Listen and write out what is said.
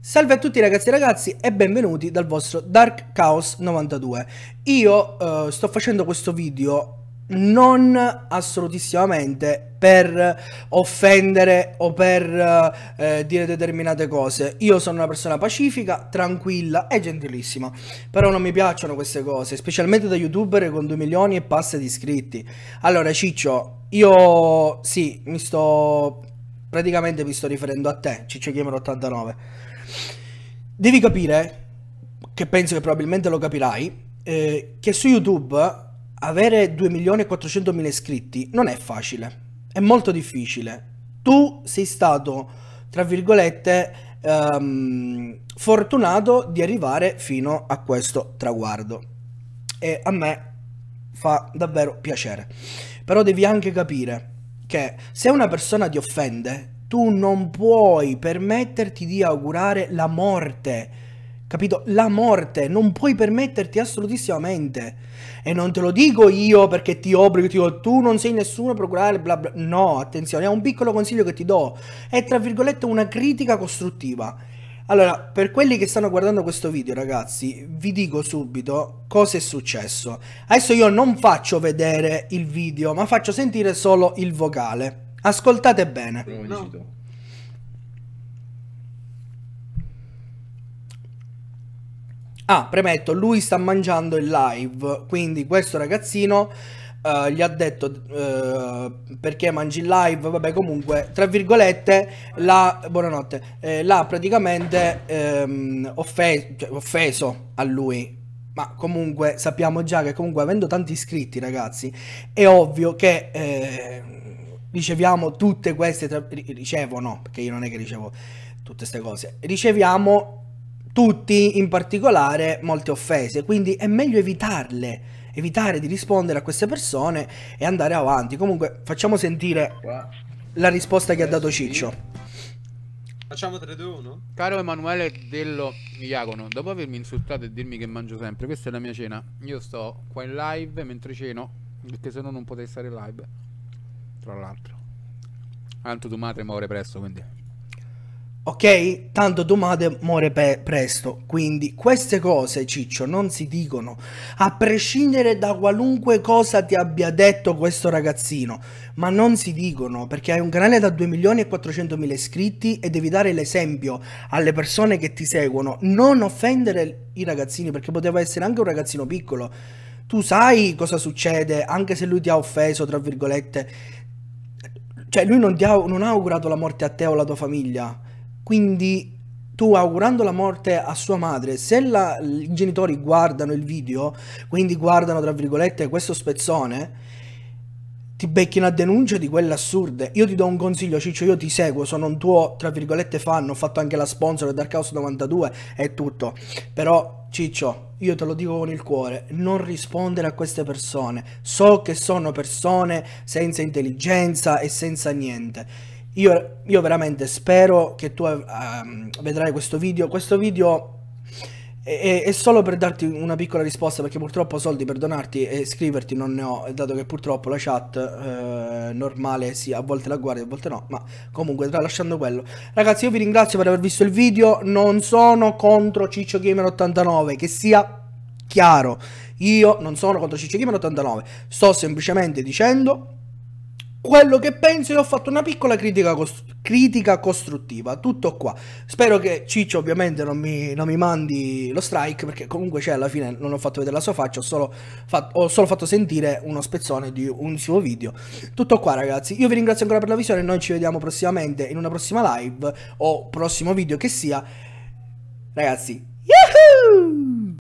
Salve a tutti ragazzi e ragazzi e benvenuti dal vostro Dark Chaos 92 Io eh, sto facendo questo video non assolutissimamente per offendere o per eh, eh, dire determinate cose. Io sono una persona pacifica, tranquilla e gentilissima, però non mi piacciono queste cose, specialmente da youtuber con 2 milioni e passa di iscritti. Allora Ciccio, io sì, mi sto praticamente mi sto riferendo a te, Ciccio Gamer 89 Devi capire, che penso che probabilmente lo capirai, eh, che su YouTube avere 2.400.000 iscritti non è facile, è molto difficile. Tu sei stato, tra virgolette, ehm, fortunato di arrivare fino a questo traguardo. E a me fa davvero piacere. Però devi anche capire che se una persona ti offende tu non puoi permetterti di augurare la morte. Capito? La morte non puoi permetterti assolutissimamente. E non te lo dico io perché ti obbligo, ti dico tu non sei nessuno a procurare bla bla. No, attenzione, è un piccolo consiglio che ti do. È tra virgolette una critica costruttiva. Allora, per quelli che stanno guardando questo video, ragazzi, vi dico subito cosa è successo. Adesso io non faccio vedere il video, ma faccio sentire solo il vocale. Ascoltate bene. No. Ah, premetto, lui sta mangiando in live, quindi questo ragazzino uh, gli ha detto uh, perché mangi in live, vabbè comunque, tra virgolette, l'ha, buonanotte, eh, l'ha praticamente ehm, offe cioè, offeso a lui. Ma comunque sappiamo già che comunque avendo tanti iscritti ragazzi è ovvio che eh, riceviamo tutte queste, no perché io non è che ricevo tutte queste cose, riceviamo tutti in particolare molte offese, quindi è meglio evitarle, evitare di rispondere a queste persone e andare avanti. Comunque facciamo sentire la risposta che ha dato Ciccio. Facciamo 3, 2, 1. Caro Emanuele Dello Iagono, dopo avermi insultato e dirmi che mangio sempre, questa è la mia cena. Io sto qua in live mentre ceno, perché se no non potrei stare in live tra l'altro. Tanto madre muore presto, quindi. Ok? Tanto madre muore pe- presto, quindi queste cose, Ciccio, non si dicono, a prescindere da qualunque cosa ti abbia detto questo ragazzino, ma non si dicono perché hai un canale da 2 milioni e 400 mila iscritti e devi dare l'esempio alle persone che ti seguono, non offendere i ragazzini perché poteva essere anche un ragazzino piccolo tu sai cosa succede, anche se lui ti ha offeso, tra virgolette, cioè lui non, ha, non ha augurato la morte a te o alla tua famiglia. Quindi tu augurando la morte a sua madre, se la, i genitori guardano il video, quindi guardano tra virgolette questo spezzone, ti becchi una denuncia di quelle assurde. Io ti do un consiglio, Ciccio, io ti seguo, sono un tuo, tra virgolette, fan, ho fatto anche la sponsor Dark House 92 e tutto. Però, Ciccio, io te lo dico con il cuore, non rispondere a queste persone. So che sono persone senza intelligenza e senza niente. Io, io veramente spero che tu um, vedrai questo video. Questo video e, e, solo per darti una piccola risposta, perché purtroppo soldi per donarti e iscriverti non ne ho, dato che purtroppo la chat eh, normale sì, a volte la guardi, a volte no, ma comunque tralasciando quello. Ragazzi io vi ringrazio per aver visto il video, non sono contro Ciccio Gamer 89, che sia chiaro, io non sono contro Ciccio Gamer 89, sto semplicemente dicendo quello che penso e ho fatto una piccola critica, cost- critica costruttiva. Tutto qua. Spero che Ciccio ovviamente non mi, non mi mandi lo strike perché comunque c'è cioè, alla fine non ho fatto vedere la sua faccia, ho solo, fatto, ho solo fatto sentire uno spezzone di un suo video. Tutto qua ragazzi, io vi ringrazio ancora per la visione, noi ci vediamo prossimamente in una prossima live o prossimo video che sia. Ragazzi, yahoo!